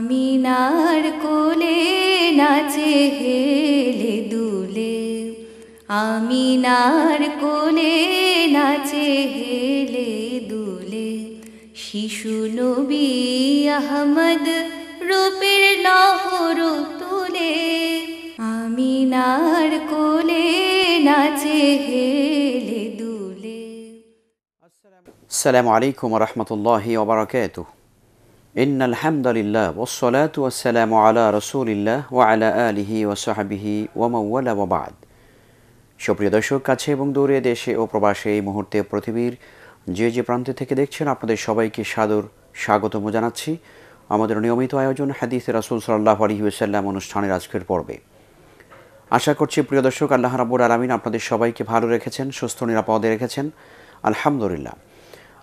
আমিনার কোলে নাচে হেলে দুলে আমিনার কোলে নাচে হেলে দুলে শিশু নবী আহমদ রূপের নহর তুলে আমিনার কোলে নাচে হেলে দুলে আসসালামু আলাইকুম ওয়া বারাকাতুহু ان الحمد لله والصلاه والسلام على رسول الله وعلى اله وصحبه ومن والاه وبعد সুপ্রিয় দর্শক কাছে এবং দূরে দেশে ও প্রবাসে এই মুহূর্তে পৃথিবীর যে যে প্রান্তে থেকে দেখছেন আপনাদের সবাইকে সাদর স্বাগতম জানাচ্ছি আমাদের নিয়মিত আয়োজন হাদিস রাসুল সাল্লাহ আলহিউসাল্লাম অনুষ্ঠানের আজকের পর্বে আশা করছি প্রিয় দর্শক আল্লাহ রাবুর আলমিন আপনাদের সবাইকে ভালো রেখেছেন সুস্থ নিরাপদে রেখেছেন আলহামদুলিল্লাহ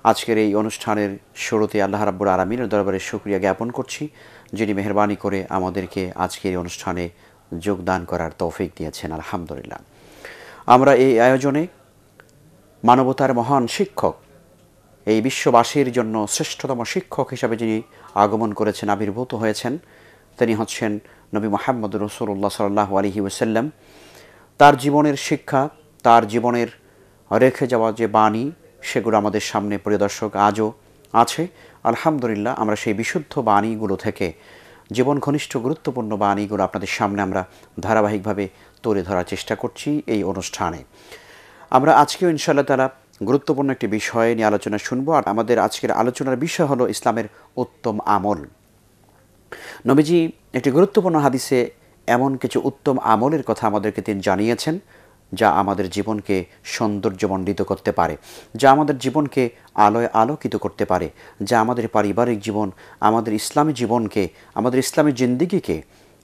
আজকের এই অনুষ্ঠানের শুরুতে আল্লাহ রাব্বুর আলমিনের দরবারে সুক্রিয়া জ্ঞাপন করছি যিনি মেহরবানি করে আমাদেরকে আজকের এই অনুষ্ঠানে যোগদান করার তৌফিক দিয়েছেন আলহামদুলিল্লাহ আমরা এই আয়োজনে মানবতার মহান শিক্ষক এই বিশ্ববাসীর জন্য শ্রেষ্ঠতম শিক্ষক হিসাবে যিনি আগমন করেছেন আবির্ভূত হয়েছেন তিনি হচ্ছেন নবী মোহাম্মদ রসুল্লাহ সাল্লাহ আলহি ওসাল্লাম তার জীবনের শিক্ষা তার জীবনের রেখে যাওয়া যে বাণী সেগুলো আমাদের সামনে প্রিয়দর্শক আজও আছে আলহামদুলিল্লাহ আমরা সেই বিশুদ্ধ বাণীগুলো থেকে জীবন ঘনিষ্ঠ গুরুত্বপূর্ণ বাণীগুলো আপনাদের সামনে আমরা ধারাবাহিকভাবে তুলে ধরার চেষ্টা করছি এই অনুষ্ঠানে আমরা আজকেও ইনশাআল্লাহ তারা গুরুত্বপূর্ণ একটি বিষয় নিয়ে আলোচনা শুনবো আর আমাদের আজকের আলোচনার বিষয় হলো ইসলামের উত্তম আমল নবীজি একটি গুরুত্বপূর্ণ হাদিসে এমন কিছু উত্তম আমলের কথা আমাদেরকে তিনি জানিয়েছেন যা আমাদের জীবনকে সৌন্দর্যমণ্ডিত করতে পারে যা আমাদের জীবনকে আলোয় আলোকিত করতে পারে যা আমাদের পারিবারিক জীবন আমাদের ইসলামী জীবনকে আমাদের ইসলামী জিন্দিগিকে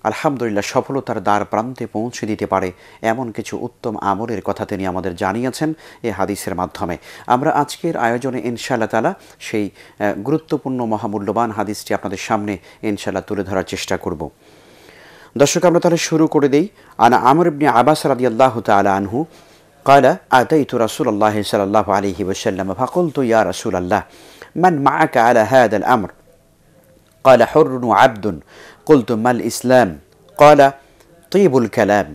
আলহামদুলিল্লাহ সফলতার দ্বার প্রান্তে পৌঁছে দিতে পারে এমন কিছু উত্তম আমলের কথা তিনি আমাদের জানিয়েছেন এ হাদিসের মাধ্যমে আমরা আজকের আয়োজনে ইনশাআল্লাহ তালা সেই গুরুত্বপূর্ণ মহামূল্যবান হাদিসটি আপনাদের সামনে ইনশাআল্লাহ তুলে ধরার চেষ্টা করব দর্শক আমরা তাহলে শুরু করে দেই আনা আমর ইবনে আবাস রাদিয়াল্লাহু তাআলা আনহু قال آتيت رسول الله صلى الله عليه وسلم فقلت يا رسول الله من معك على هذا الأمر قال حر وعبد قلت ما الإسلام قال طيب الكلام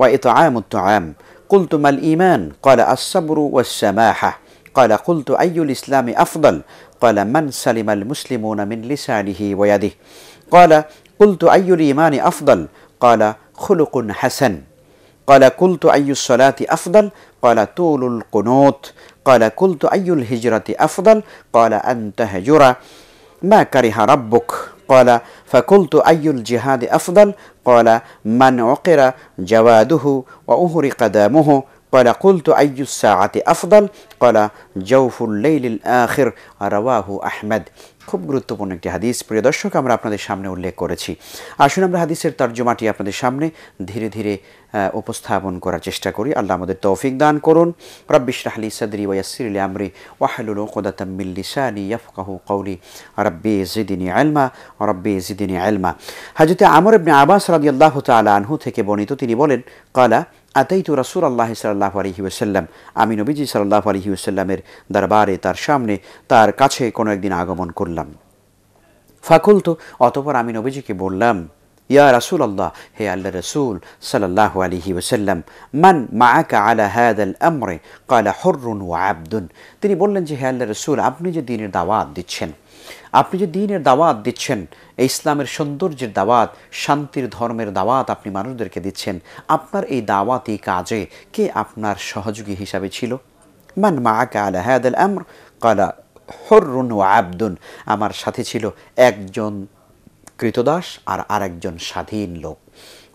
وإطعام الطعام قلت ما الإيمان قال الصبر والسماحة قال قلت أي الإسلام أفضل قال من سلم المسلمون من لسانه ويده قال قلت أي الإيمان أفضل قال خلق حسن قال قلت أي الصلاة أفضل قال طول القنوت قال قلت أي الهجرة أفضل قال أن تهجر ما كره ربك قال فقلت أي الجهاد أفضل قال من عقر جواده وأهرق قدامه قال قلت أي الساعة أفضل قال جوف الليل الآخر رواه أحمد খুব গুরুত্বপূর্ণ একটি হাদিস প্রিয় দর্শক আমরা আপনাদের সামনে উল্লেখ করেছি আসুন আমরা হাদিসের তর্জমাটি আপনাদের সামনে ধীরে ধীরে উপস্থাপন করার চেষ্টা করি আল্লাহ আমাদের তৌফিক দান করুন রব্বিশ রাহলি সদরি ওয়াসিরলি আমরি ওয়াহলুল ওকদাতাম্মিল লিসানি ইয়াফকাহু কৌলি রব্বি জিদিনী আলমা রব্বি জিদিনী আলমা হাজতে আমর ইবনে আবাস রাদিয়াল্লাহু তাআলা আনহু থেকে বর্ণিত তিনি বলেন কালা আতাইতু রাসুল আল্লাহ সাল্লাহ আলহি ওসাল্লাম আমি নবীজি সাল্লাহ আলহি ওসাল্লামের দরবারে তার সামনে তার কাছে কোনো একদিন আগমন করলাম ফাকুল তো অতপর আমি নবীজিকে বললাম ইয়া রাসুল আল্লাহ হে আল্লাহ রসুল সাল্লাহ আলহি ওসাল্লাম মান মাআকা আলা হায়দ আল আমরে কালা হর্রুন ও আব্দুন তিনি বললেন যে হে আল্লাহ রসুল আপনি যে দিনের দাওয়াত দিচ্ছেন আপনি যে দিনের দাওয়াত দিচ্ছেন এই ইসলামের সৌন্দর্যের দাওয়াত শান্তির ধর্মের দাওয়াত আপনি মানুষদেরকে দিচ্ছেন আপনার এই দাওয়াতি কাজে কে আপনার সহযোগী হিসাবে ছিল মান মা আকা আলা কালা হরুন ও আব্দুন আমার সাথে ছিল একজন কৃতদাস আর আরেকজন স্বাধীন লোক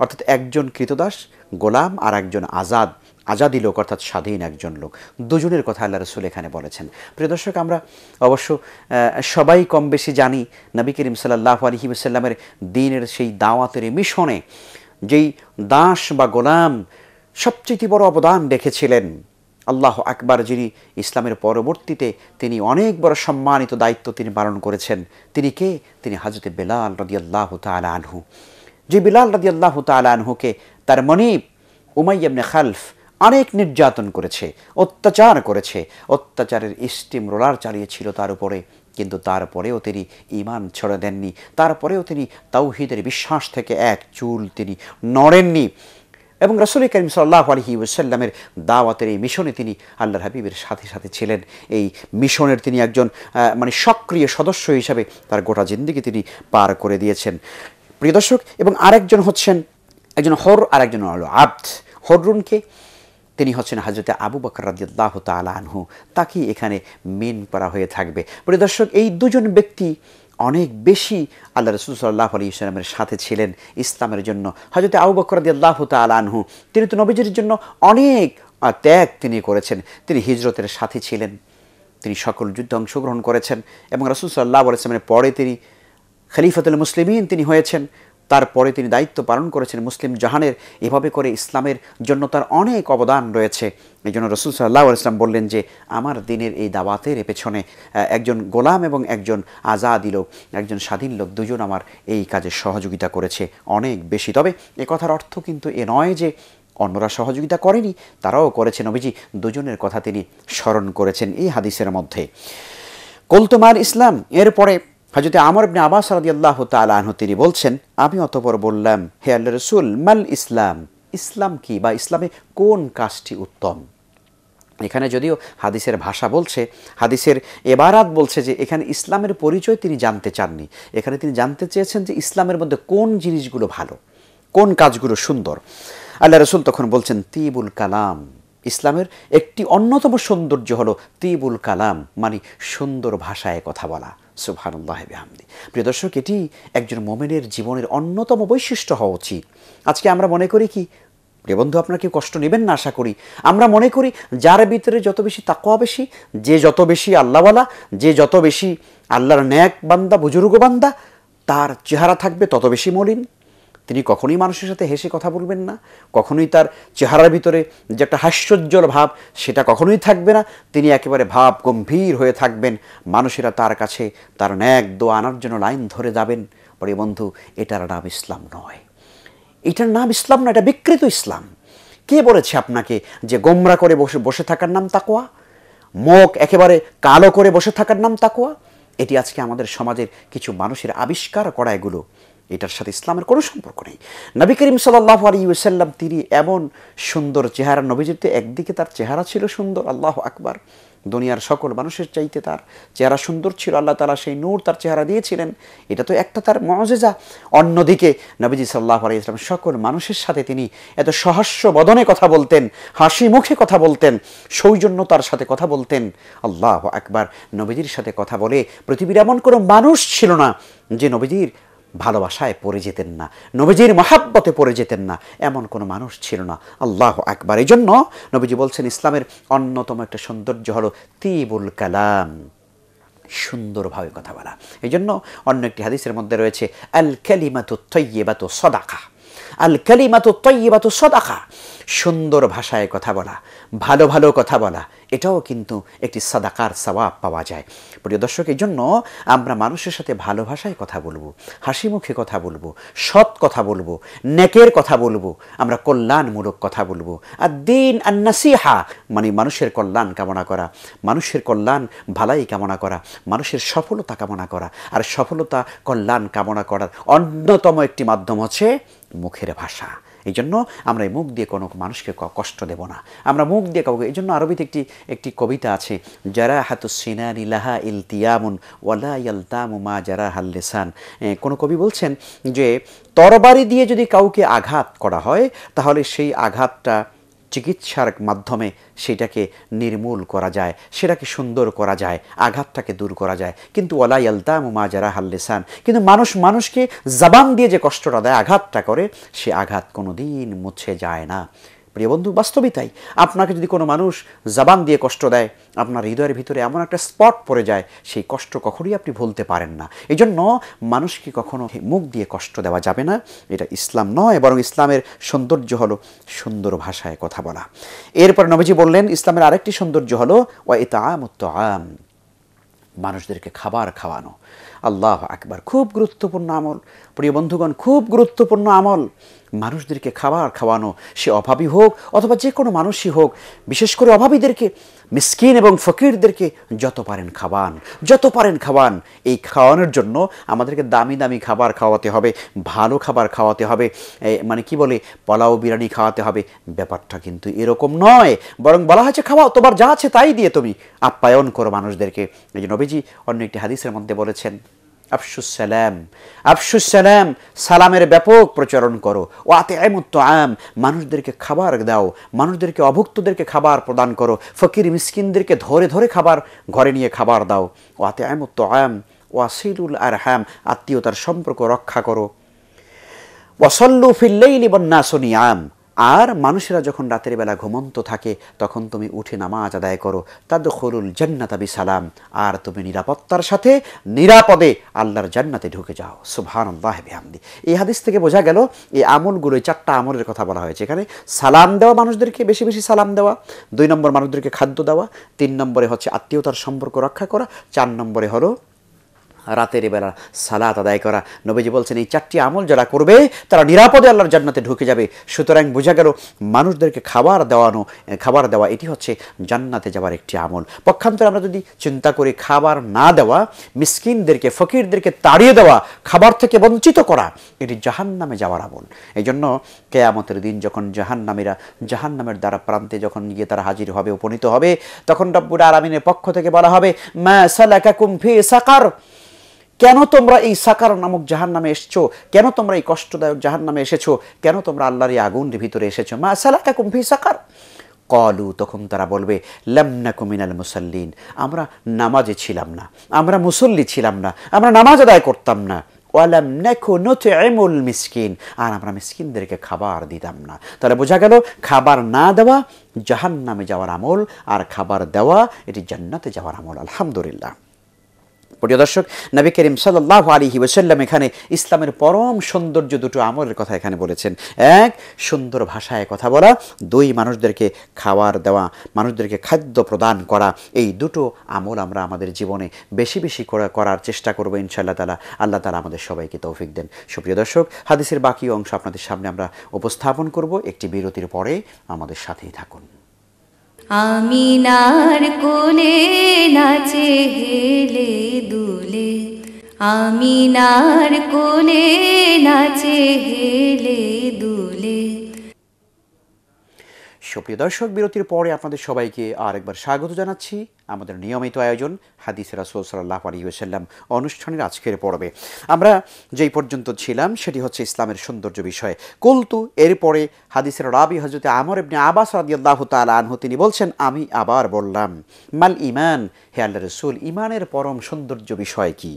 অর্থাৎ একজন কৃতদাস গোলাম আর একজন আজাদ আজাদি লোক অর্থাৎ স্বাধীন একজন লোক দুজনের কথা আল্লাহ রসুল এখানে বলেছেন প্রিয় দর্শক আমরা অবশ্য সবাই কম বেশি জানি নবী করিম সাল্লাহ আলহিমসাল্লামের দিনের সেই দাওয়াতের মিশনে যেই দাস বা গোলাম সবচেয়ে বড় অবদান রেখেছিলেন আল্লাহ আকবার যিনি ইসলামের পরবর্তীতে তিনি অনেক বড় সম্মানিত দায়িত্ব তিনি পালন করেছেন তিনি কে তিনি হাজরত বেলাল রদি আল্লাহ তাল আনহু যে বিলাল রদি আল্লাহ তাল আনহুকে তার মনিব উমাইয়াবনে খালফ অনেক নির্যাতন করেছে অত্যাচার করেছে অত্যাচারের স্টিম রোলার চালিয়েছিল তার উপরে কিন্তু তারপরেও তিনি ইমান ছড়ে দেননি তারপরেও তিনি তাওহিদের বিশ্বাস থেকে এক চুল তিনি নড়েননি এবং রসুল করিম সাল্লাহ আলহি ওসাল্লামের দাওয়াতের এই মিশনে তিনি আল্লাহর হাবিবের সাথে সাথে ছিলেন এই মিশনের তিনি একজন মানে সক্রিয় সদস্য হিসাবে তার গোটা জিন্দিগি তিনি পার করে দিয়েছেন প্রিয় দর্শক এবং আরেকজন হচ্ছেন একজন হর আর একজন হল আব্দ হররুনকে তিনি হচ্ছেন হাজরতে আবু বকর রাজিউল্লাহ তালা আনহু তাকেই এখানে মেন করা হয়ে থাকবে পরিদর্শক দর্শক এই দুজন ব্যক্তি অনেক বেশি আল্লাহ রসুল সাল্লাহ আলী ইসলামের সাথে ছিলেন ইসলামের জন্য হজরত আবু বকর আল্লাহ আনহু তিনি তো নবীজির জন্য অনেক ত্যাগ তিনি করেছেন তিনি হিজরতের সাথে ছিলেন তিনি সকল যুদ্ধে অংশগ্রহণ করেছেন এবং রসুল সাল্লাহ ইসলামের পরে তিনি খলিফাতুল মুসলিমিন তিনি হয়েছেন তারপরে তিনি দায়িত্ব পালন করেছেন মুসলিম জাহানের এভাবে করে ইসলামের জন্য তার অনেক অবদান রয়েছে এই জন্য রসুল সাল্লাহ ইসলাম বললেন যে আমার দিনের এই দাওয়াতের পেছনে একজন গোলাম এবং একজন আজাদি লোক একজন স্বাধীন লোক দুজন আমার এই কাজে সহযোগিতা করেছে অনেক বেশি তবে এ কথার অর্থ কিন্তু এ নয় যে অন্যরা সহযোগিতা করেনি তারাও করেছেন অভিজি দুজনের কথা তিনি স্মরণ করেছেন এই হাদিসের মধ্যে কলতুমার ইসলাম এরপরে হাজরতে আমর ইবনে আবাস রাদিয়াল্লাহ তালাহ তিনি বলছেন আমি অতপর বললাম হে আল্লাহ রসুল মাল ইসলাম ইসলাম কি বা ইসলামে কোন কাজটি উত্তম এখানে যদিও হাদিসের ভাষা বলছে হাদিসের এবারাত বলছে যে এখানে ইসলামের পরিচয় তিনি জানতে চাননি এখানে তিনি জানতে চেয়েছেন যে ইসলামের মধ্যে কোন জিনিসগুলো ভালো কোন কাজগুলো সুন্দর আল্লাহ রসুল তখন বলছেন তিবুল কালাম ইসলামের একটি অন্যতম সৌন্দর্য হলো তিবুল কালাম মানে সুন্দর ভাষায় কথা বলা বেহামদি প্রিয় দর্শক এটি একজন মোমেনের জীবনের অন্যতম বৈশিষ্ট্য হওয়া উচিত আজকে আমরা মনে করি কি প্রিয় বন্ধু আপনাকে কষ্ট নেবেন না আশা করি আমরা মনে করি যার ভিতরে যত বেশি তাকোয়া বেশি যে যত বেশি আল্লাহওয়ালা যে যত বেশি আল্লাহর ন্যাক বান্দা বুজুর্গ বান্দা তার চেহারা থাকবে তত বেশি মলিন তিনি কখনোই মানুষের সাথে হেসে কথা বলবেন না কখনোই তার চেহারার ভিতরে যে একটা হাস্যজ্জ্বল ভাব সেটা কখনোই থাকবে না তিনি একেবারে ভাব গম্ভীর হয়ে থাকবেন মানুষেরা তার কাছে তার ন্যাক দোয়া আনার জন্য লাইন ধরে যাবেন বড় বন্ধু এটার নাম ইসলাম নয় এটার নাম ইসলাম না এটা বিকৃত ইসলাম কে বলেছে আপনাকে যে গোমরা করে বসে বসে থাকার নাম তাকোয়া মুখ একেবারে কালো করে বসে থাকার নাম তাকোয়া এটি আজকে আমাদের সমাজের কিছু মানুষের আবিষ্কার করা এগুলো এটার সাথে ইসলামের কোনো সম্পর্ক নেই নবী করিম সাল্লাহ আলী ওসাল্লাম তিনি এমন সুন্দর চেহারা নবীজিতে একদিকে তার চেহারা ছিল সুন্দর আল্লাহ আকবার দুনিয়ার সকল মানুষের চাইতে তার চেহারা সুন্দর ছিল আল্লাহ তালা সেই নূর তার চেহারা দিয়েছিলেন এটা তো একটা তার মজেজা অন্যদিকে নবীজি সাল্লাহ আলী ইসলাম সকল মানুষের সাথে তিনি এত সহস্য বদনে কথা বলতেন হাসি মুখে কথা বলতেন সৌজন্যতার সাথে কথা বলতেন আল্লাহ আকবার নবীজির সাথে কথা বলে পৃথিবীর এমন কোনো মানুষ ছিল না যে নবীজির ভালোবাসায় পড়ে যেতেন না নবীজির মহাব্বতে পড়ে যেতেন না এমন কোনো মানুষ ছিল না আল্লাহ একবার এই জন্য নবীজি বলছেন ইসলামের অন্যতম একটা সৌন্দর্য হলো তিবুল কালাম সুন্দরভাবে কথা বলা এই জন্য অন্য একটি হাদিসের মধ্যে রয়েছে আল ক্যালিমাতু তৈয়ে তো সদাকা আল কালিমাতু তৈবাতু সদাকা সুন্দর ভাষায় কথা বলা ভালো ভালো কথা বলা এটাও কিন্তু একটি সাদাকার সবাব পাওয়া যায় প্রিয় দর্শক এই জন্য আমরা মানুষের সাথে ভালো ভাষায় কথা বলবো হাসি মুখে কথা বলবো সৎ কথা বলবো নেকের কথা বলবো আমরা কল্যাণমূলক কথা বলবো আর দিন আর নাসিহা মানে মানুষের কল্যাণ কামনা করা মানুষের কল্যাণ ভালাই কামনা করা মানুষের সফলতা কামনা করা আর সফলতা কল্যাণ কামনা করার অন্যতম একটি মাধ্যম হচ্ছে মুখের ভাষা এই জন্য আমরা এই মুখ দিয়ে কোনো মানুষকে কষ্ট দেব না আমরা মুখ দিয়ে কাউকে এই জন্য আরবিতে একটি একটি কবিতা আছে যারা হাতু সিনানি লাহা ইলতিয়ামুন ওয়ালা ইয়ালতামু মা যারা হাল্লেসান কোনো কবি বলছেন যে তরবারি দিয়ে যদি কাউকে আঘাত করা হয় তাহলে সেই আঘাতটা চিকিৎসার মাধ্যমে সেটাকে নির্মূল করা যায় সেটাকে সুন্দর করা যায় আঘাতটাকে দূর করা যায় কিন্তু ওলাই আলতাম মুমা যারা হাল্লেসান কিন্তু মানুষ মানুষকে জাবান দিয়ে যে কষ্টটা দেয় আঘাতটা করে সে আঘাত কোনো দিন মুছে যায় না প্রিয় বন্ধু বাস্তবই তাই আপনাকে যদি কোনো মানুষ জাবান দিয়ে কষ্ট দেয় আপনার হৃদয়ের ভিতরে এমন একটা স্পট পড়ে যায় সেই কষ্ট কখনোই আপনি ভুলতে পারেন না এই জন্য মানুষকে কখনো মুখ দিয়ে কষ্ট দেওয়া যাবে না এটা ইসলাম নয় বরং ইসলামের সৌন্দর্য হলো সুন্দর ভাষায় কথা বলা এরপর নবীজি বললেন ইসলামের আরেকটি সৌন্দর্য হলো ও এটা আম মানুষদেরকে খাবার খাওয়ানো আল্লাহ আকবার খুব গুরুত্বপূর্ণ আমল প্রিয় বন্ধুগণ খুব গুরুত্বপূর্ণ আমল মানুষদেরকে খাবার খাওয়ানো সে অভাবী হোক অথবা যে কোনো মানুষই হোক বিশেষ করে অভাবীদেরকে মিসকিন এবং ফকিরদেরকে যত পারেন খাওয়ান যত পারেন খাওয়ান এই খাওয়ানোর জন্য আমাদেরকে দামি দামি খাবার খাওয়াতে হবে ভালো খাবার খাওয়াতে হবে মানে কি বলে পলাও বিরিয়ানি খাওয়াতে হবে ব্যাপারটা কিন্তু এরকম নয় বরং বলা হয়েছে খাওয়াও তোমার যা আছে তাই দিয়ে তুমি আপ্যায়ন করো মানুষদেরকে এই যে নবীজি অন্য একটি হাদিসের মধ্যে বলেছেন আফসুস সালাম আফসুস সালাম সালামের ব্যাপক প্রচারণ করো ওয়াতে এমত্ত আম মানুষদেরকে খাবার দাও মানুষদেরকে অভুক্তদেরকে খাবার প্রদান করো ফকির মিসকিনদেরকে ধরে ধরে খাবার ঘরে নিয়ে খাবার দাও ওয়াতে এমত্ত আম ওয়াসিলুল আর হ্যাম আত্মীয়তার সম্পর্ক রক্ষা করো ওয়াসল্লু ফিল্লাইলি আম আর মানুষেরা যখন রাতের বেলা ঘুমন্ত থাকে তখন তুমি উঠে নামাজ আদায় করো তাদের খরুল জান্নাতাবি সালাম আর তুমি নিরাপত্তার সাথে নিরাপদে আল্লাহর জান্নাতে ঢুকে যাও সুভান আল্লাহ আমদি এই হাদিস থেকে বোঝা গেল এই আমলগুলো চারটা আমলের কথা বলা হয়েছে এখানে সালাম দেওয়া মানুষদেরকে বেশি বেশি সালাম দেওয়া দুই নম্বর মানুষদেরকে খাদ্য দেওয়া তিন নম্বরে হচ্ছে আত্মীয়তার সম্পর্ক রক্ষা করা চার নম্বরে হলো রাতের বেলা সালাত আদায় করা নবীজি বলছেন এই চারটি আমল যারা করবে তারা নিরাপদে আল্লাহর জান্নাতে ঢুকে যাবে সুতরাং বোঝা গেল মানুষদেরকে খাবার দেওয়ানো খাবার দেওয়া এটি হচ্ছে জান্নাতে যাওয়ার একটি আমল পক্ষান্তরে আমরা যদি চিন্তা করি খাবার না দেওয়া মিসকিনদেরকে ফকিরদেরকে তাড়িয়ে দেওয়া খাবার থেকে বঞ্চিত করা এটি জাহান নামে যাওয়ার আমল এই জন্য কেয়ামতের দিন যখন জাহান নামীরা জাহান নামের দ্বারা প্রান্তে যখন গিয়ে তারা হাজির হবে উপনীত হবে তখন রব্বুর আরামিনের পক্ষ থেকে বলা হবে মা সালাকা কুম্ফি সাকার কেন তোমরা এই সাকার নামক জাহান নামে এসছো কেন তোমরা এই কষ্টদায়ক জাহান নামে এসেছো কেন তোমরা আল্লাহর এই আগুনের ভিতরে এসেছো মা সালাকা কুম্ভি সাকার কলু তখন তারা বলবে লামনা কুমিনাল মুসল্লিন আমরা নামাজে ছিলাম না আমরা মুসল্লি ছিলাম না আমরা নামাজ আদায় করতাম না ওয়ালাম নেখো নথে এমুল মিসকিন আর আমরা মিসকিনদেরকে খাবার দিতাম না তাহলে বোঝা গেল খাবার না দেওয়া জাহান নামে যাওয়ার আমল আর খাবার দেওয়া এটি জান্নাতে যাওয়ার আমল আলহামদুলিল্লাহ প্রিয় দর্শক নবী করিম সাল্লাহ আলী ওসাল্লাম এখানে ইসলামের পরম সৌন্দর্য দুটো আমলের কথা এখানে বলেছেন এক সুন্দর ভাষায় কথা বলা দুই মানুষদেরকে খাওয়ার দেওয়া মানুষদেরকে খাদ্য প্রদান করা এই দুটো আমল আমরা আমাদের জীবনে বেশি বেশি করার চেষ্টা করবো ইনশাআল্লাহ তালা আল্লাহ তালা আমাদের সবাইকে তৌফিক দেন সুপ্রিয় দর্শক হাদিসের বাকি অংশ আপনাদের সামনে আমরা উপস্থাপন করব একটি বিরতির পরে আমাদের সাথেই থাকুন আমিনার কোলে নাচে হেলে দুলে আমিনার কোলে নাচে হেলে দুলে সুপ্রিয় দর্শক বিরতির পরে আপনাদের সবাইকে আরেকবার স্বাগত জানাচ্ছি আমাদের নিয়মিত আয়োজন হাদিস রাসুল সাল্লাহ আলী সাল্লাম অনুষ্ঠানের আজকের পর্বে আমরা যেই পর্যন্ত ছিলাম সেটি হচ্ছে ইসলামের সৌন্দর্য বিষয়ে কলতু এরপরে হাদিসের রাবি হজরতে আমর এমনি আবাস রাদিয়াল্লাহ তাল আনহু তিনি বলছেন আমি আবার বললাম মাল ইমান হে আল্লাহ রসুল ইমানের পরম সৌন্দর্য বিষয় কি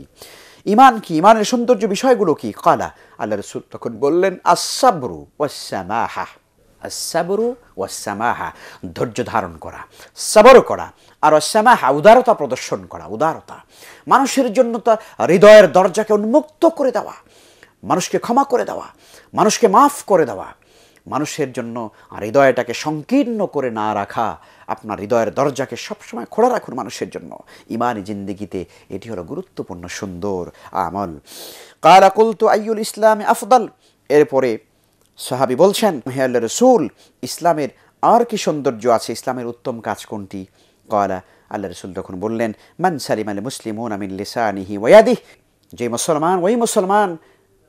ইমান কি ইমানের সৌন্দর্য বিষয়গুলো কি কালা আল্লাহ রসুল তখন বললেন আসাবরু ওয়াসামাহা সাবরু ও সামাহা ধৈর্য ধারণ করা সাবর করা আর শ্যামাহা উদারতা প্রদর্শন করা উদারতা মানুষের জন্য তার হৃদয়ের দরজাকে উন্মুক্ত করে দেওয়া মানুষকে ক্ষমা করে দেওয়া মানুষকে মাফ করে দেওয়া মানুষের জন্য হৃদয়টাকে সংকীর্ণ করে না রাখা আপনার হৃদয়ের দরজাকে সবসময় খোলা রাখুন মানুষের জন্য ইমানি জিন্দিগিতে এটি হলো গুরুত্বপূর্ণ সুন্দর আমল কালাকুল তো আইউল ইসলাম আফদাল এরপরে সাহাবি বলছেন হে রসুল ইসলামের আর কি সৌন্দর্য আছে ইসলামের উত্তম কাজ কোনটি কয়লা আল্লাহ রসুল তখন বললেন মান সালিম আলী মুসলিম ওন আমিন লেসানিহি ওয়াদিহ যে মুসলমান ওই মুসলমান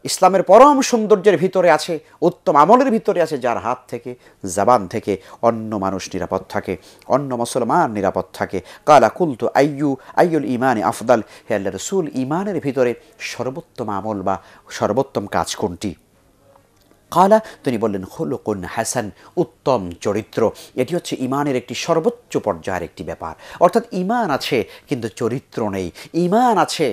ইসলামের পরম সৌন্দর্যের ভিতরে আছে উত্তম আমলের ভিতরে আছে যার হাত থেকে জাবান থেকে অন্য মানুষ নিরাপদ থাকে অন্য মুসলমান নিরাপদ থাকে কালা কুলতু আইয়ু আইয়ুল ইমানে আফদাল হে আল্লাহ রসুল ইমানের ভিতরে সর্বোত্তম আমল বা সর্বোত্তম কাজ কোনটি কালা তিনি বললেন হলুকুন হাসান উত্তম চরিত্র এটি হচ্ছে ইমানের একটি সর্বোচ্চ পর্যায়ের একটি ব্যাপার অর্থাৎ ইমান আছে কিন্তু চরিত্র নেই ইমান আছে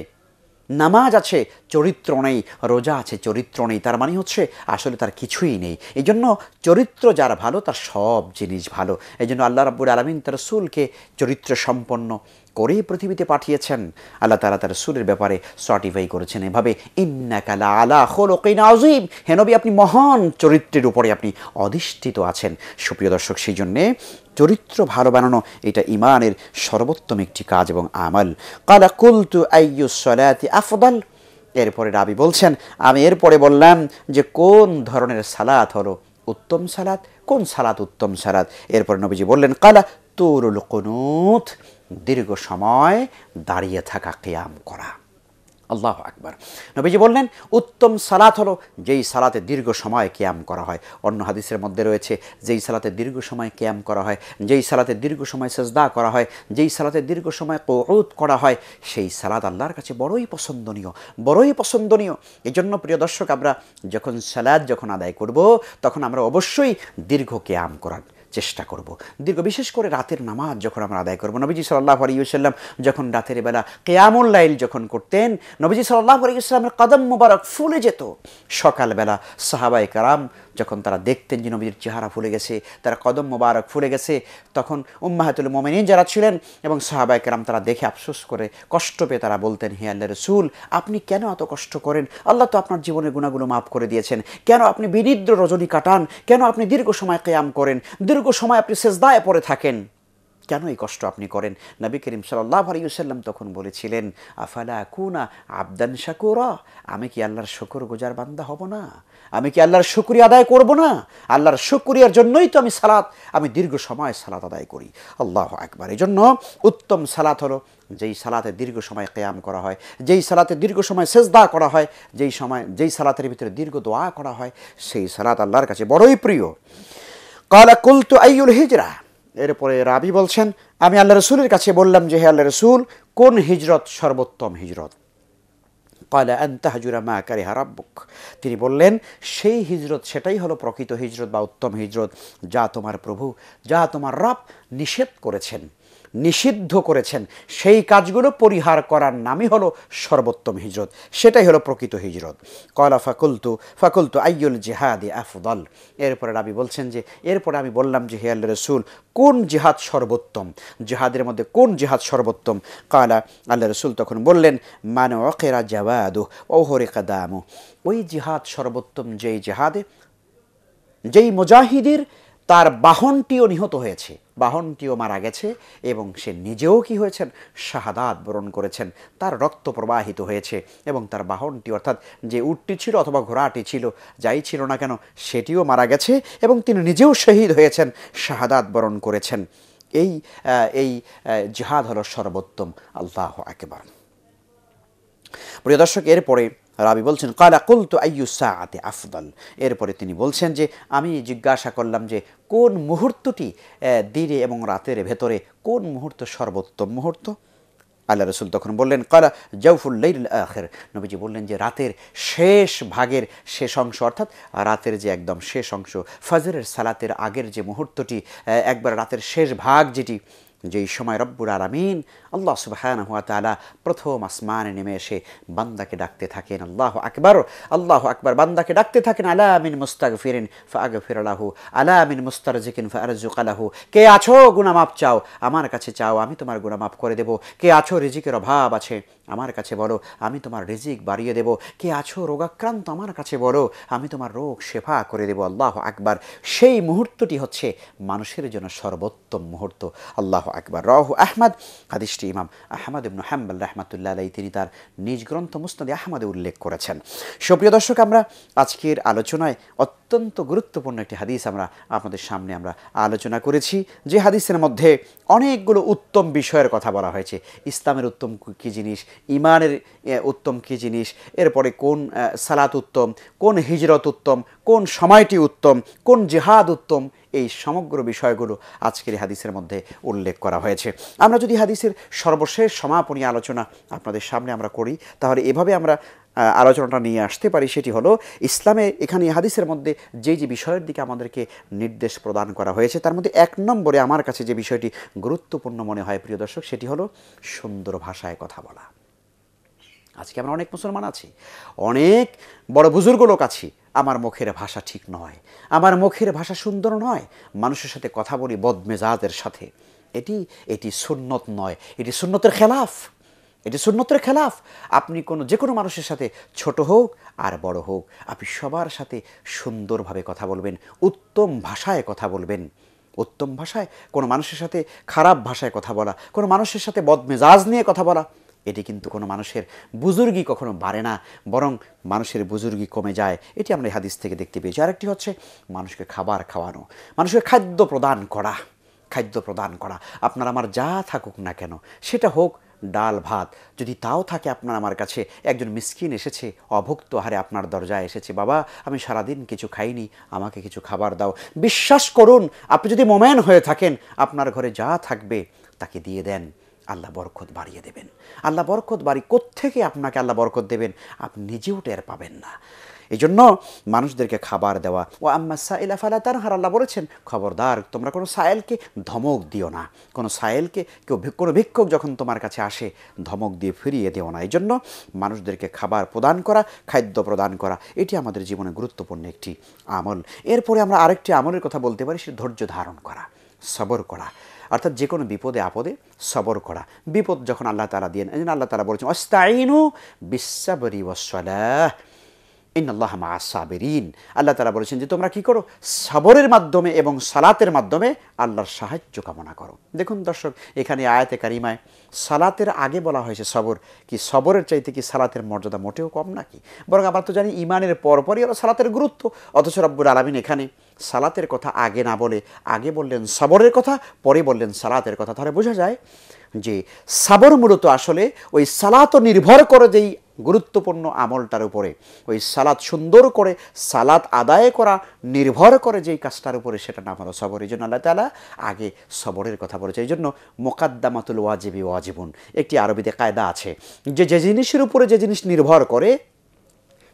নামাজ আছে চরিত্র নেই রোজা আছে চরিত্র নেই তার মানে হচ্ছে আসলে তার কিছুই নেই এই জন্য চরিত্র যার ভালো তার সব জিনিস ভালো এই জন্য আল্লাহ রাব্বুল আলমিন তার সুলকে চরিত্র সম্পন্ন করে পৃথিবীতে পাঠিয়েছেন আল্লাহ তালা তার সুরের ব্যাপারে সার্টিফাই করেছেন এভাবে ইন্নাকালা আলা হলোকিন আজিম হেনবি আপনি মহান চরিত্রের উপরে আপনি অধিষ্ঠিত আছেন সুপ্রিয় দর্শক সেই জন্যে চরিত্র ভালো বানানো এটা ইমানের সর্বোত্তম একটি কাজ এবং আমল কালা কুলতু আইয়ু সলাতি আফদাল এরপরে রাবি বলছেন আমি এরপরে বললাম যে কোন ধরনের সালাত হলো উত্তম সালাত কোন সালাত উত্তম সালাত এরপরে নবীজি বললেন কালা তোর কনুথ দীর্ঘ সময় দাঁড়িয়ে থাকা কেয়াম করা আল্লাহ আকবর নবীজি বললেন উত্তম সালাত হলো যেই সালাতে দীর্ঘ সময় ক্যাম করা হয় অন্য হাদিসের মধ্যে রয়েছে যেই সালাতে দীর্ঘ সময় ক্যাম করা হয় যেই সালাতে দীর্ঘ সময় সেজদা করা হয় যেই সালাতে দীর্ঘ সময় কৌত করা হয় সেই সালাদ আল্লাহর কাছে বড়ই পছন্দনীয় বড়ই পছন্দনীয় এই জন্য প্রিয় দর্শক আমরা যখন সালাদ যখন আদায় করব তখন আমরা অবশ্যই দীর্ঘ ক্যাম করার চেষ্টা করব। দীর্ঘ বিশেষ করে রাতের নামাজ যখন আমরা আদায় করবো নবীজি সাল্লাহ আলিউসাল্লাম যখন রাতের বেলা কেয়ামুল লাইল যখন করতেন নবীজি সাল্লাহ আলিউসাল্লামের কদম মুবারক ফুলে যেত সকালবেলা সাহাবাই কারাম যখন তারা দেখতেন যে নবীর চেহারা ফুলে গেছে তারা কদম মোবারক ফুলে গেছে তখন উম্মাহাতুল মোমেনিন যারা ছিলেন এবং সাহাবায় কেরাম তারা দেখে আফসোস করে কষ্ট পেয়ে তারা বলতেন হে আল্লাহ রসুল আপনি কেন এত কষ্ট করেন আল্লাহ তো আপনার জীবনের গুণাগুলো মাফ করে দিয়েছেন কেন আপনি বিনিদ্র রজনী কাটান কেন আপনি দীর্ঘ সময় কেয়াম করেন দীর্ঘ সময় আপনি সেজদায় পড়ে থাকেন কেন এই কষ্ট আপনি করেন নবী করিম সাল্লাহ আলিউসাল্লাম তখন বলেছিলেন আফালা কুনা আবদান শাকুরা আমি কি আল্লাহর শকুর গোজার বান্দা হব না আমি কি আল্লাহর শুক্রিয়া আদায় করব না আল্লাহর শুক্রিয়ার জন্যই তো আমি সালাত আমি দীর্ঘ সময় সালাত আদায় করি আল্লাহ একবার এই জন্য উত্তম সালাত হলো যেই সালাতে দীর্ঘ সময় কেয়াম করা হয় যেই সালাতে দীর্ঘ সময় সেজদা করা হয় যেই সময় যেই সালাতের ভিতরে দীর্ঘ দোয়া করা হয় সেই সালাত আল্লাহর কাছে বড়ই প্রিয় কালা কুলতু আইউল হিজরা এরপরে রাবি বলছেন আমি আল্লাহ রসুলের কাছে বললাম যে হে আল্লাহ রসুল কোন হিজরত সর্বোত্তম হিজরত তিনি বললেন সেই হিজরত সেটাই হলো প্রকৃত হিজরত বা উত্তম হিজরত যা তোমার প্রভু যা তোমার রব নিষেধ করেছেন নিষিদ্ধ করেছেন সেই কাজগুলো পরিহার করার নামই হলো সর্বোত্তম হিজরত সেটাই হলো প্রকৃত হিজরত কয়লা ফাকুলতু ফাকুলতু আইয়ুল জেহাদি আফদল এরপরে রাবি বলছেন যে এরপরে আমি বললাম যে হে রসুল কোন জিহাদ সর্বোত্তম জিহাদের মধ্যে কোন জিহাদ সর্বোত্তম কয়লা আল্লাহ রসুল তখন বললেন মানে অকেরা জাবাদু ওহরে কাদামু ওই জিহাদ সর্বোত্তম যেই জেহাদে যেই মুজাহিদের তার বাহনটিও নিহত হয়েছে বাহনটিও মারা গেছে এবং সে নিজেও কি হয়েছেন শাহাদাত বরণ করেছেন তার রক্ত প্রবাহিত হয়েছে এবং তার বাহনটি অর্থাৎ যে উটটি ছিল অথবা ঘোড়াটি ছিল যাই ছিল না কেন সেটিও মারা গেছে এবং তিনি নিজেও শহীদ হয়েছেন শাহাদাত বরণ করেছেন এই এই জিহাদ হলো সর্বোত্তম আল্লাহ একেবার প্রিয় দর্শক এরপরে রাবি বলছেন কালা তো আইয়ু সাআতে আফদল এরপরে তিনি বলছেন যে আমি জিজ্ঞাসা করলাম যে কোন মুহূর্তটি দিনে এবং রাতের ভেতরে কোন মুহূর্ত সর্বোত্তম মুহূর্ত আল্লাহ রসুল তখন বললেন কালা জাউফুল লাইল আখের নবীজি বললেন যে রাতের শেষ ভাগের শেষ অংশ অর্থাৎ রাতের যে একদম শেষ অংশ ফজরের সালাতের আগের যে মুহূর্তটি একবার রাতের শেষ ভাগ যেটি যেই সময় রব্বুর আমিন আল্লাহ সুবাহান হুয়া তালা প্রথম আসমানে নেমে এসে বান্দাকে ডাকতে থাকেন আল্লাহ আকবর আল্লাহ আকবর বান্দাকে ডাকতে থাকেন আলা আমিন মুস্তাক ফিরেন ফাগ ফিরালাহু আলা আমিন মুস্তার জিকিন ফারজুক কে আছো গুনামাপ চাও আমার কাছে চাও আমি তোমার গুনামাপ করে দেব কে আছো রিজিকের অভাব আছে আমার কাছে বলো আমি তোমার রিজিক বাড়িয়ে দেব কে আছো রোগাক্রান্ত আমার কাছে বলো আমি তোমার রোগ সেফা করে দেব আল্লাহ আকবার সেই মুহূর্তটি হচ্ছে মানুষের জন্য সর্বোত্তম মুহূর্ত আল্লাহ আকবর রহু আহমদ হাদিসটি ইমাম আহমদ ইবন হাম্বাল রহমতুল্লাহ আলাই তিনি তার নিজ গ্রন্থ মুস্তাদি আহমদে উল্লেখ করেছেন সুপ্রিয় দর্শক আমরা আজকের আলোচনায় অত্যন্ত গুরুত্বপূর্ণ একটি হাদিস আমরা আপনাদের সামনে আমরা আলোচনা করেছি যে হাদিসের মধ্যে অনেকগুলো উত্তম বিষয়ের কথা বলা হয়েছে ইসলামের উত্তম কী জিনিস ইমানের উত্তম কী জিনিস এরপরে কোন সালাত উত্তম কোন হিজরত উত্তম কোন সময়টি উত্তম কোন জেহাদ উত্তম এই সমগ্র বিষয়গুলো আজকের হাদিসের মধ্যে উল্লেখ করা হয়েছে আমরা যদি হাদিসের সর্বশেষ সমাপনী আলোচনা আপনাদের সামনে আমরা করি তাহলে এভাবে আমরা আলোচনাটা নিয়ে আসতে পারি সেটি হলো ইসলামে এখানে হাদিসের মধ্যে যে যে বিষয়ের দিকে আমাদেরকে নির্দেশ প্রদান করা হয়েছে তার মধ্যে এক নম্বরে আমার কাছে যে বিষয়টি গুরুত্বপূর্ণ মনে হয় প্রিয় দর্শক সেটি হলো সুন্দর ভাষায় কথা বলা আজকে আমরা অনেক মুসলমান আছি অনেক বড় বুজুর্গ লোক আছি আমার মুখের ভাষা ঠিক নয় আমার মুখের ভাষা সুন্দর নয় মানুষের সাথে কথা বলি বদমেজাজের সাথে এটি এটি সুন্নত নয় এটি সুন্নতের খেলাফ এটি সুন্নতের খেলাফ আপনি কোনো যে কোনো মানুষের সাথে ছোট হোক আর বড় হোক আপনি সবার সাথে সুন্দরভাবে কথা বলবেন উত্তম ভাষায় কথা বলবেন উত্তম ভাষায় কোনো মানুষের সাথে খারাপ ভাষায় কথা বলা কোনো মানুষের সাথে বদমেজাজ নিয়ে কথা বলা এটি কিন্তু কোনো মানুষের বুজুর্গি কখনো বাড়ে না বরং মানুষের বুজুর্গি কমে যায় এটি আমরা হাদিস থেকে দেখতে পেয়েছি আরেকটি হচ্ছে মানুষকে খাবার খাওয়ানো মানুষকে খাদ্য প্রদান করা খাদ্য প্রদান করা আপনার আমার যা থাকুক না কেন সেটা হোক ডাল ভাত যদি তাও থাকে আপনার আমার কাছে একজন মিসকিন এসেছে অভুক্ত হারে আপনার দরজায় এসেছে বাবা আমি সারাদিন কিছু খাইনি আমাকে কিছু খাবার দাও বিশ্বাস করুন আপনি যদি মোমেন হয়ে থাকেন আপনার ঘরে যা থাকবে তাকে দিয়ে দেন আল্লাহ বরকত বাড়িয়ে দেবেন আল্লাহ বরকত বাড়ি কোত্থেকে আপনাকে আল্লাহ বরকত দেবেন আপনি নিজেও টের পাবেন না এই জন্য মানুষদেরকে খাবার দেওয়া ও আম্মা সাইলা ফালা তার হার আল্লাহ বলেছেন খবরদার তোমরা কোনো সায়েলকে ধমক দিও না কোনো সায়েলকে কেউ কোনো ভিক্ষক যখন তোমার কাছে আসে ধমক দিয়ে ফিরিয়ে দেও না এই জন্য মানুষদেরকে খাবার প্রদান করা খাদ্য প্রদান করা এটি আমাদের জীবনে গুরুত্বপূর্ণ একটি আমল এরপরে আমরা আরেকটি আমলের কথা বলতে পারি সে ধৈর্য ধারণ করা সবর করা অর্থাৎ যে কোনো বিপদে আপদে সবর করা বিপদ যখন আল্লাহ তালা দিয়ে আল্লাহ তালা বলছেন অস্তাইনু বিশ্বাবরী ওসলাহ ইন আল্লাহ মা সাবেরিন আল্লাহ তালা বলেছেন যে তোমরা কি করো সাবরের মাধ্যমে এবং সালাতের মাধ্যমে আল্লাহর সাহায্য কামনা করো দেখুন দর্শক এখানে আয়াতে কারিমায় সালাতের আগে বলা হয়েছে সবর কি সবরের চাইতে কি সালাতের মর্যাদা মোটেও কম নাকি বরং আমরা তো জানি ইমানের পরপরই হলো সালাতের গুরুত্ব অথচ রব্বুর আলমিন এখানে সালাতের কথা আগে না বলে আগে বললেন সবরের কথা পরে বললেন সালাতের কথা তাহলে বোঝা যায় যে সাবর মূলত আসলে ওই সালাত নির্ভর করে যেই গুরুত্বপূর্ণ আমলটার উপরে ওই সালাদ সুন্দর করে সালাদ আদায় করা নির্ভর করে যেই কাজটার উপরে সেটা নাম হলো সবর এই জন্য আল্লাহ তালা আগে সবরের কথা বলেছে এই জন্য মোকাদ্দামাতুল ওয়াজিবি ওয়াজিবুন একটি আরবিতে কায়দা আছে যে যে জিনিসের উপরে যে জিনিস নির্ভর করে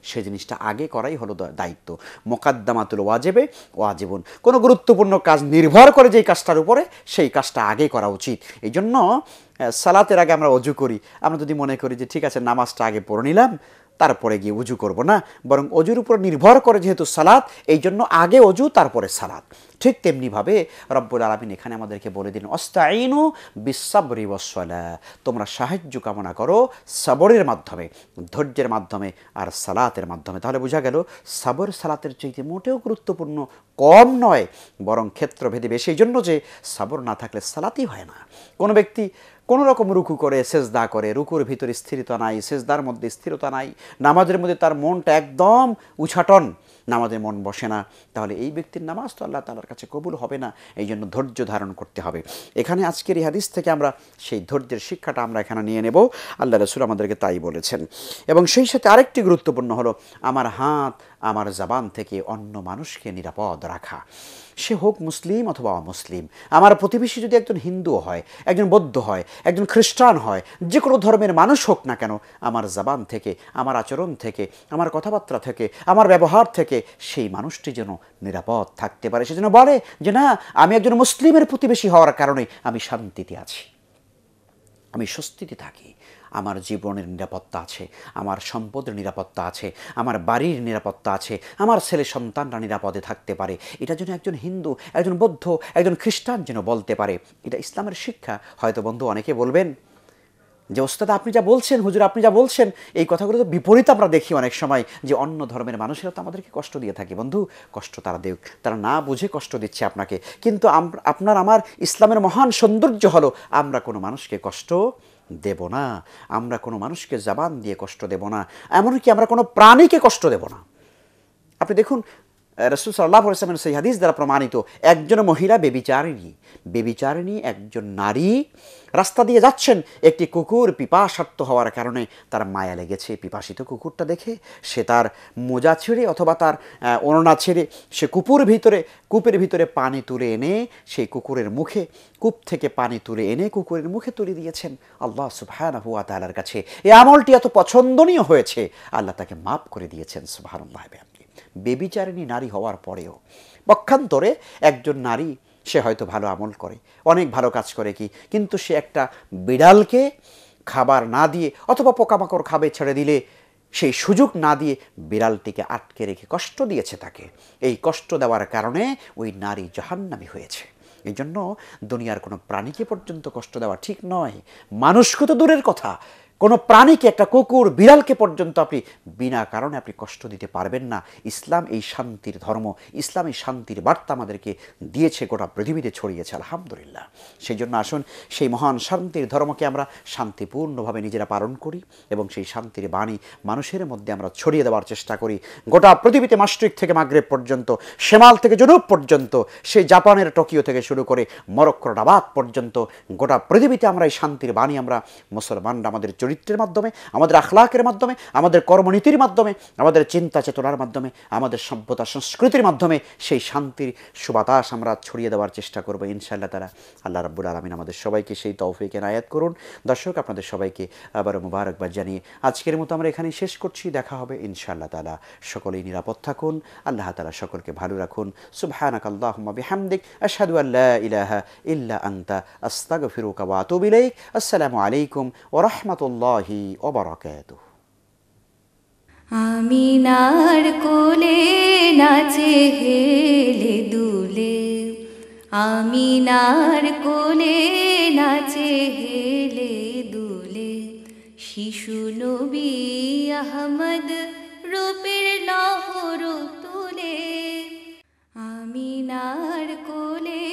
সে জিনিসটা আগে করাই হলো দায়িত্ব মোকাদ্দামাতুল ওয়াজেবে ওয়াজেবন কোনো গুরুত্বপূর্ণ কাজ নির্ভর করে যেই কাজটার উপরে সেই কাজটা আগে করা উচিত এই জন্য সালাতের আগে আমরা অজু করি আমরা যদি মনে করি যে ঠিক আছে নামাজটা আগে পড়ে নিলাম তারপরে গিয়ে উজু করব না বরং অজুর উপর নির্ভর করে যেহেতু সালাত এই জন্য আগে অজু তারপরে সালাত ঠিক তেমনিভাবে রব্বুল আলমিন এখানে আমাদেরকে বলে দিন অস্তাইনু বিশ্বাবরী বসলা তোমরা সাহায্য কামনা করো সাবরের মাধ্যমে ধৈর্যের মাধ্যমে আর সালাতের মাধ্যমে তাহলে বোঝা গেল সাবর সালাতের চাইতে মোটেও গুরুত্বপূর্ণ কম নয় বরং ক্ষেত্রভেদে বেশি এই জন্য যে সাবর না থাকলে সালাতই হয় না কোনো ব্যক্তি কোনো রকম রুকু করে সেজদা করে রুকুর ভিতরে স্থিরতা নাই সেজদার মধ্যে স্থিরতা নাই নামাজের মধ্যে তার মনটা একদম উছাটন নামাজে মন বসে না তাহলে এই ব্যক্তির নামাজ তো আল্লাহ তালার কাছে কবুল হবে না এই জন্য ধৈর্য ধারণ করতে হবে এখানে আজকের এই হাদিস থেকে আমরা সেই ধৈর্যের শিক্ষাটা আমরা এখানে নিয়ে নেব আল্লাহ রসুল আমাদেরকে তাই বলেছেন এবং সেই সাথে আরেকটি গুরুত্বপূর্ণ হলো আমার হাত আমার জাবান থেকে অন্য মানুষকে নিরাপদ রাখা সে হোক মুসলিম অথবা অমুসলিম আমার প্রতিবেশী যদি একজন হিন্দু হয় একজন বৌদ্ধ হয় একজন খ্রিস্টান হয় যে কোনো ধর্মের মানুষ হোক না কেন আমার জবান থেকে আমার আচরণ থেকে আমার কথাবার্তা থেকে আমার ব্যবহার থেকে সেই মানুষটি যেন নিরাপদ থাকতে পারে সে যেন বলে যে না আমি একজন মুসলিমের প্রতিবেশী হওয়ার কারণে আমি শান্তিতে আছি আমি স্বস্তিতে থাকি আমার জীবনের নিরাপত্তা আছে আমার সম্পদের নিরাপত্তা আছে আমার বাড়ির নিরাপত্তা আছে আমার ছেলে সন্তানরা নিরাপদে থাকতে পারে এটা যেন একজন হিন্দু একজন বৌদ্ধ একজন খ্রিস্টান যেন বলতে পারে এটা ইসলামের শিক্ষা হয়তো বন্ধু অনেকে বলবেন যে ওস্তাদ আপনি যা বলছেন হুজুর আপনি যা বলছেন এই কথাগুলো তো বিপরীত আমরা দেখি অনেক সময় যে অন্য ধর্মের মানুষেরা তো আমাদেরকে কষ্ট দিয়ে থাকে বন্ধু কষ্ট তারা দেউক তারা না বুঝে কষ্ট দিচ্ছে আপনাকে কিন্তু আপনার আমার ইসলামের মহান সৌন্দর্য হলো আমরা কোনো মানুষকে কষ্ট দেব না আমরা কোনো মানুষকে জাবান দিয়ে কষ্ট দেব না এমনকি আমরা কোনো প্রাণীকে কষ্ট দেব না আপনি দেখুন রসুল সাল্লাহ ইসলামের সেই হাদিস দ্বারা প্রমাণিত একজন মহিলা বেবিচারিণী বেবিচারিণী একজন নারী রাস্তা দিয়ে যাচ্ছেন একটি কুকুর পিপাসার্ত হওয়ার কারণে তার মায়া লেগেছে পিপাসিত কুকুরটা দেখে সে তার মোজা ছেড়ে অথবা তার ওড়না ছেড়ে সে কুপুর ভিতরে কূপের ভিতরে পানি তুলে এনে সেই কুকুরের মুখে কূপ থেকে পানি তুলে এনে কুকুরের মুখে তুলে দিয়েছেন আল্লাহ সুভায়ন হুয়া তালার কাছে এই আমলটি এত পছন্দনীয় হয়েছে আল্লাহ তাকে মাফ করে দিয়েছেন সুভারুল্লাহ বেবিচারিণী নারী হওয়ার পরেও পক্ষান্তরে একজন নারী সে হয়তো ভালো আমল করে অনেক ভালো কাজ করে কি কিন্তু সে একটা বিড়ালকে খাবার না দিয়ে অথবা পোকামাকড় খাবে ছেড়ে দিলে সেই সুযোগ না দিয়ে বিড়ালটিকে আটকে রেখে কষ্ট দিয়েছে তাকে এই কষ্ট দেওয়ার কারণে ওই নারী জাহান্নামি হয়েছে এই জন্য দুনিয়ার কোনো প্রাণীকে পর্যন্ত কষ্ট দেওয়া ঠিক নয় মানুষকে তো দূরের কথা কোনো প্রাণীকে একটা কুকুর বিড়ালকে পর্যন্ত আপনি বিনা কারণে আপনি কষ্ট দিতে পারবেন না ইসলাম এই শান্তির ধর্ম ইসলাম এই শান্তির বার্তা আমাদেরকে দিয়েছে গোটা পৃথিবীতে ছড়িয়েছে আলহামদুলিল্লাহ সেই জন্য আসুন সেই মহান শান্তির ধর্মকে আমরা শান্তিপূর্ণভাবে নিজেরা পালন করি এবং সেই শান্তির বাণী মানুষের মধ্যে আমরা ছড়িয়ে দেওয়ার চেষ্টা করি গোটা পৃথিবীতে মাস্ট্রিক থেকে মাগরেব পর্যন্ত শেমাল থেকে জনুব পর্যন্ত সেই জাপানের টোকিও থেকে শুরু করে মরক্কোর ডাবাদ পর্যন্ত গোটা পৃথিবীতে আমরা এই শান্তির বাণী আমরা মুসলমানরা আমাদের চরিত্র চরিত্রের মাধ্যমে আমাদের আখলাকের মাধ্যমে আমাদের কর্মনীতির মাধ্যমে আমাদের চিন্তা চেতনার মাধ্যমে আমাদের সভ্যতা সংস্কৃতির মাধ্যমে সেই শান্তির সুবাতাস আমরা ছড়িয়ে দেওয়ার চেষ্টা করবো ইনশাআল্লাহ তারা আল্লাহ রাব্বুল আলমিন আমাদের সবাইকে সেই তৌফিকে নায়াত করুন দর্শক আপনাদের সবাইকে আবারও মুবারকবাদ জানিয়ে আজকের মতো আমরা এখানেই শেষ করছি দেখা হবে ইনশাআল্লাহ তালা সকলেই নিরাপদ থাকুন আল্লাহ তালা সকলকে ভালো রাখুন সুবহানাক আল্লাহুম্মা বিহামদিক আশহাদু আল্লাহ ইলাহা ইল্লা আন্তা আস্তাগ ফিরুকা আতুবু ইলাইক আসসালামু আলাইকুম ওয়া আমিনার অবরাকাত কোলে নাচে হেলে দুলে আমিনার কোলে নাচে হেলে দুলে শিশু নবী আহমদ রূপের নহর তুলে আমিনার কোলে